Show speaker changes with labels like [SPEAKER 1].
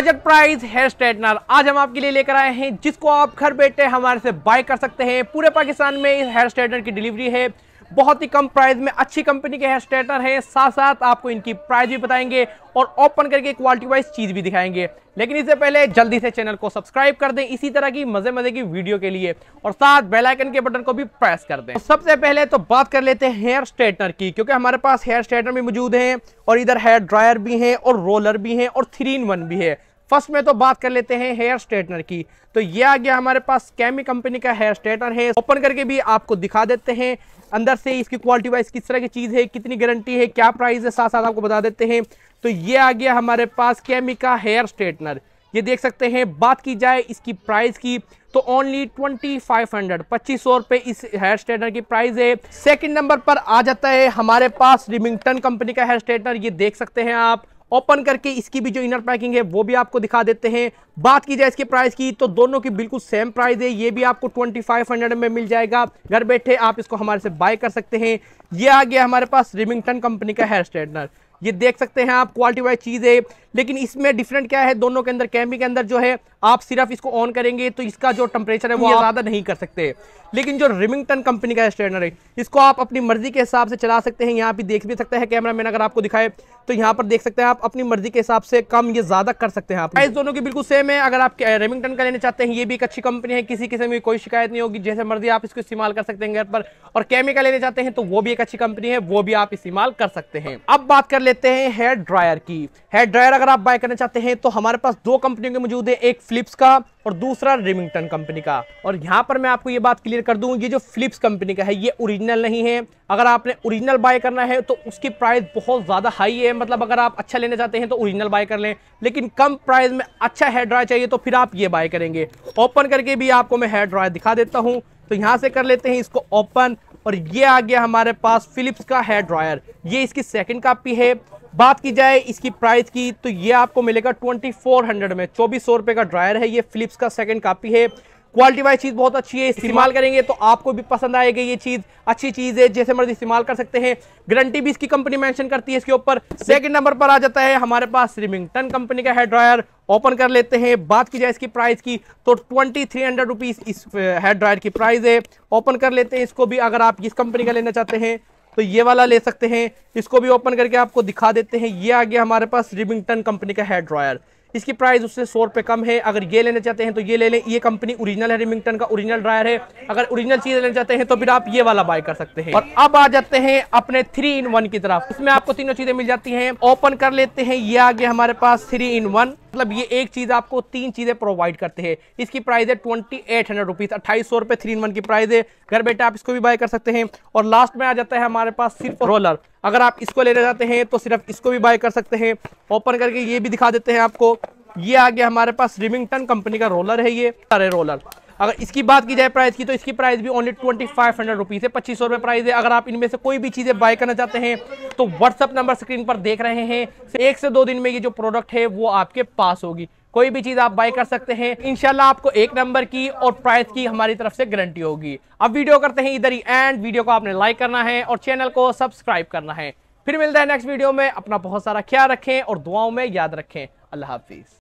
[SPEAKER 1] budget price hair straightener आज हम आपके लिए लेकर आए हैं जिसको आप घर बैठे हमारे से बाय कर सकते हैं पूरे पाकिस्तान में इस हेयर स्ट्रेटनर की डिलीवरी है बहुत ही कम प्राइस में अच्छी कंपनी के हेयर स्ट्रेटनर हैं साथ साथ आपको इनकी प्राइस भी बताएंगे और ओपन करके क्वालिटी वाइज चीज़ भी दिखाएंगे लेकिन इससे पहले जल्दी से चैनल को सब्सक्राइब कर दें इसी तरह की मज़े मज़े की वीडियो के लिए और साथ बेल आइकन के बटन को भी प्रेस कर दें तो सबसे पहले तो बात कर लेते हैं हेयर स्ट्रेटनर की क्योंकि हमारे पास हेयर स्ट्रेटनर भी मौजूद हैं और इधर हेयर ड्रायर भी हैं और रोलर भी हैं और थ्री इन वन भी है फर्स्ट में तो बात कर लेते हैं हेयर स्ट्रेटनर की तो ये आ गया हमारे पास कैमी कंपनी का हेयर स्ट्रेटनर है ओपन करके भी आपको दिखा देते हैं अंदर से इसकी क्वालिटी वाइज किस तरह की चीज़ है कितनी गारंटी है क्या प्राइस है साथ साथ आपको बता देते हैं तो ये आ गया हमारे पास कैमी का हेयर स्ट्रेटनर ये देख सकते हैं बात की जाए इसकी प्राइस की तो ओनली ट्वेंटी फाइव हंड्रेड पच्चीस सौ रुपए इस हेयर स्ट्रेटनर की प्राइस है सेकंड नंबर पर आ जाता है हमारे पास रिमिंगटन कंपनी का हेयर स्ट्रेटनर ये देख सकते हैं आप ओपन करके इसकी भी जो इनर पैकिंग है वो भी आपको दिखा देते हैं बात की जाए इसके प्राइस की तो दोनों की बिल्कुल सेम प्राइस है ये भी आपको 2500 में मिल जाएगा घर बैठे आप इसको हमारे से बाय कर सकते हैं ये आ गया हमारे पास रिमिंगटन कंपनी का हेयर स्ट्रेटनर ये देख सकते हैं आप क्वालिटी वाइज चीज़ है लेकिन इसमें डिफरेंट क्या है दोनों के अंदर कैमी के अंदर जो है आप सिर्फ इसको ऑन करेंगे तो इसका जो टेम्परेचर है वो ज़्यादा नहीं कर सकते लेकिन जो रिमिंगटन कंपनी का स्टैंडर है इसको आप अपनी मर्जी के हिसाब से चला सकते हैं यहाँ भी देख भी सकते हैं कैमरा मैन अगर आपको दिखाए तो यहाँ पर देख सकते हैं आप अपनी मर्जी के हिसाब से कम या ज़्यादा कर सकते हैं आप प्राइस दोनों की बिल्कुल सेम है अगर आप रेमिंगटन का लेना चाहते हैं ये भी एक अच्छी कंपनी है किसी किस्म की कोई शिकायत नहीं होगी जैसे मर्जी आप इसको इस्तेमाल कर सकते हैं घर पर और कैमे का लेना चाहते हैं तो वो भी एक अच्छी कंपनी है वो भी आप इस्तेमाल कर सकते हैं अब बात कर लेते हैं हेयर ड्रायर की हेयर ड्रायर अगर आप बाय करना चाहते हैं तो हमारे पास दो कंपनियों के मौजूद है एक फ्लिप्स का और दूसरा रिमिंगटन कंपनी का और यहाँ पर मैं आपको ये बात क्लियर कर दूँ ये जो फिलिप्स कंपनी का है ये ओरिजिनल नहीं है अगर आपने ओरिजिनल बाय करना है तो उसकी प्राइस बहुत ज़्यादा हाई है मतलब अगर आप अच्छा लेना चाहते हैं तो ओरिजिनल बाय कर लें लेकिन कम प्राइस में अच्छा हेयर ड्रायर चाहिए तो फिर आप ये बाय करेंगे ओपन करके भी आपको मैं हेयर ड्रायर दिखा देता हूँ तो यहाँ से कर लेते हैं इसको ओपन और ये आ गया हमारे पास फिलिप्स का हेयर ड्रायर ये इसकी सेकंड कापी है बात की जाए इसकी प्राइस की तो ये आपको मिलेगा 2400 में चौबीस सौ का ड्रायर है ये फिलिप्स का सेकंड कापी है क्वालिटी वाइज चीज़ बहुत अच्छी है इस्तेमाल करेंगे तो आपको भी पसंद आएगी ये चीज़ अच्छी चीज़ है जैसे मर्जी इस्तेमाल कर सकते हैं गारंटी भी इसकी कंपनी मेंशन करती है इसके ऊपर सेकंड नंबर पर आ जाता है हमारे पास रिमिंगटन कंपनी का हेयर ड्रायर ओपन कर लेते हैं बात की जाए इसकी प्राइस की तो ट्वेंटी थ्री हंड्रेड रुपीज़ इस हेयर ड्रायर की प्राइस है ओपन कर लेते हैं इसको भी अगर आप इस कंपनी का लेना चाहते हैं तो ये वाला ले सकते हैं इसको भी ओपन करके आपको दिखा देते हैं ये आ गया हमारे पास रिमिंगटन कंपनी का हेयर ड्रायर इसकी प्राइस उससे सौ रुपये कम है अगर ये लेना चाहते हैं तो ये ले लें ये कंपनी ओरिजिनल है रिमिंगटन का ओरिजिनल ड्रायर है अगर ओरिजिनल चीज़ लेना चाहते हैं तो फिर आप ये वाला बाय कर सकते हैं और अब आ जाते हैं अपने थ्री इन वन की तरफ इसमें आपको तीनों चीज़ें मिल जाती हैं ओपन कर लेते हैं ये आ गया हमारे पास थ्री इन वन मतलब ये एक चीज़ आपको तीन चीज़ें प्रोवाइड करते हैं इसकी प्राइस है ट्वेंटी एट हंड्रेड रुपीज़ अट्ठाईस सौ रुपए थ्री इन वन की प्राइस है घर बैठे आप इसको भी बाय कर सकते हैं और लास्ट में आ जाता है हमारे पास सिर्फ रोलर अगर आप इसको लेने जाते हैं तो सिर्फ इसको भी बाय कर सकते हैं ओपन करके ये भी दिखा देते हैं आपको ये आ गया हमारे पास रिमिंगटन कंपनी का रोलर है ये सारे रोलर अगर इसकी बात की जाए प्राइस की तो इसकी प्राइस भी only twenty five hundred rupees है पच्चीस सौ रुपये प्राइस है अगर आप इनमें से कोई भी चीज़ें बाय करना चाहते हैं तो व्हाट्सअप नंबर स्क्रीन पर देख रहे हैं एक से दो दिन में ये जो प्रोडक्ट है वो आपके पास होगी कोई भी चीज़ आप बाय कर सकते हैं इनशाला आपको एक नंबर की और प्राइस की हमारी तरफ से गारंटी होगी अब वीडियो करते हैं इधर ही एंड वीडियो को आपने लाइक करना है और चैनल को सब्सक्राइब करना है फिर मिलता है नेक्स्ट वीडियो में अपना बहुत सारा ख्याल रखें और दुआओं में याद रखें अल्लाह हाफिज़